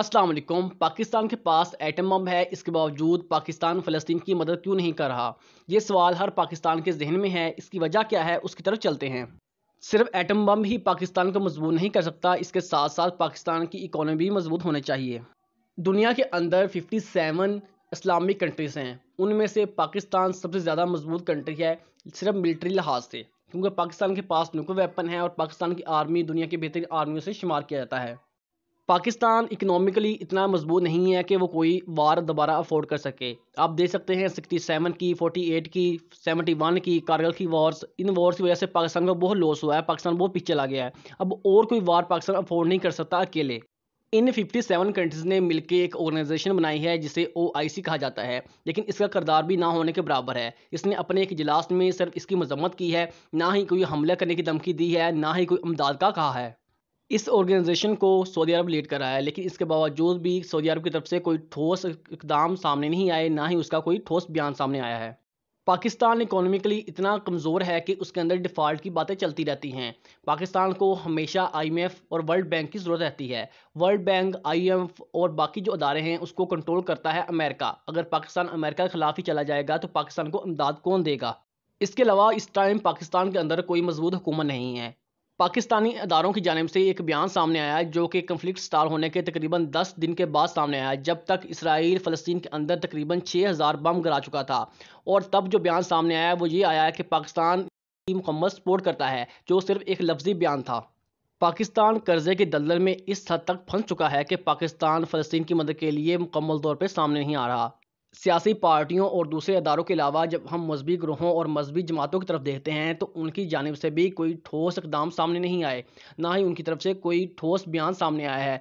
असलम पाकिस्तान के पास atom bomb है इसके बावजूद पाकिस्तान फ़लस्तीन की मदद क्यों नहीं कर रहा ये सवाल हर पाकिस्तान के जहन में है इसकी वजह क्या है उसकी तरफ चलते हैं सिर्फ एटम बम ही पाकिस्तान को मजबूत नहीं कर सकता इसके साथ साथ पाकिस्तान की इकोनॉमी भी मजबूत होनी चाहिए दुनिया के अंदर 57 इस्लामिक कंट्रीज़ हैं उनमें से पाकिस्तान सबसे ज़्यादा मजबूत कंट्री है सिर्फ मिलिट्री लिहाज से क्योंकि पाकिस्तान के पास न्यूक्लियर वेपन है और पाकिस्तान की आर्मी दुनिया की बेहतरीन आर्मियों से शुमार किया जाता है पाकिस्तान इकोनॉमिकली इतना मजबूत नहीं है कि वो कोई वार दोबारा अफोर्ड कर सके आप देख सकते हैं सिक्सटी सेवन की फोर्टी एट की सेवेंटी वन की कारगिल की वार्स इन वार्स की वजह से पाकिस्तान का बहुत लॉस हुआ है पाकिस्तान बहुत पीछे चला गया है अब और कोई वार पाकिस्तान अफोर्ड नहीं कर सकता अकेले इन 57 कंट्रीज़ ने मिलकर एक ऑर्गेनाइजेशन बनाई है जिसे ओ कहा जाता है लेकिन इसका करदार भी ना होने के बराबर है इसने अपने एक इजलास में सिर्फ इसकी मजम्मत की है ना ही कोई हमला करने की धमकी दी है ना ही कोई अमदाद का कहा है इस ऑर्गेनाइजेशन को सऊदी अरब लीड कर रहा है लेकिन इसके बावजूद भी सऊदी अरब की तरफ से कोई ठोस इकदाम सामने नहीं आए ना ही उसका कोई ठोस बयान सामने आया है पाकिस्तान इकोनॉमिकली इतना कमज़ोर है कि उसके अंदर डिफ़ॉल्ट की बातें चलती रहती हैं पाकिस्तान को हमेशा आईएमएफ और वर्ल्ड बैंक की ज़रूरत रहती है वर्ल्ड बैंक आईएमएफ और बाकी जो अदारे हैं उसको कंट्रोल करता है अमेरिका अगर पाकिस्तान अमेरिका के खिलाफ ही चला जाएगा तो पाकिस्तान को इमदाद कौन देगा इसके अलावा इस टाइम पाकिस्तान के अंदर कोई मजबूत हुकूमत नहीं है पाकिस्तानी अदारों की जानब से एक बयान सामने आया जो कि कन्फ्लिक्ट स्टार होने के तकरीबन 10 दिन के बाद सामने आया जब तक इसराइल फ़लस्तीन के अंदर तकरीबन 6000 बम गिरा चुका था और तब जो बयान सामने आया वो ये आया कि पाकिस्तान की मुकम्मल सपोर्ट करता है जो सिर्फ एक लफ्जी बयान था पाकिस्तान कर्जे के दलदल में इस हद तक फंस चुका है कि पाकिस्तान फ़लस्तीन की मदद के लिए मुकम्मल तौर पर सामने नहीं आ रहा सियासी पार्टियों और दूसरे अदारों के अलावा जब हम मजहबी ग्रोहों और मजहबी जमातों की तरफ देखते हैं तो उनकी जानब से भी कोई ठोस इकदाम सामने नहीं आए ना ही उनकी तरफ से कोई ठोस बयान सामने आया है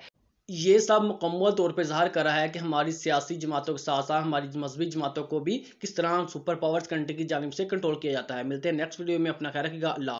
ये सब मुकम्मल तौर पर ज़ाहिर कर रहा है कि हमारी सियासी जमातों के साथ साथ हमारी मजहबी जमातों को भी किस तरह सुपर पावर्स कंट्री की जानब से कंट्रोल किया जाता है मिलते हैं नेक्स्ट वीडियो में अपना ख्याल रखिएगा अल्लाह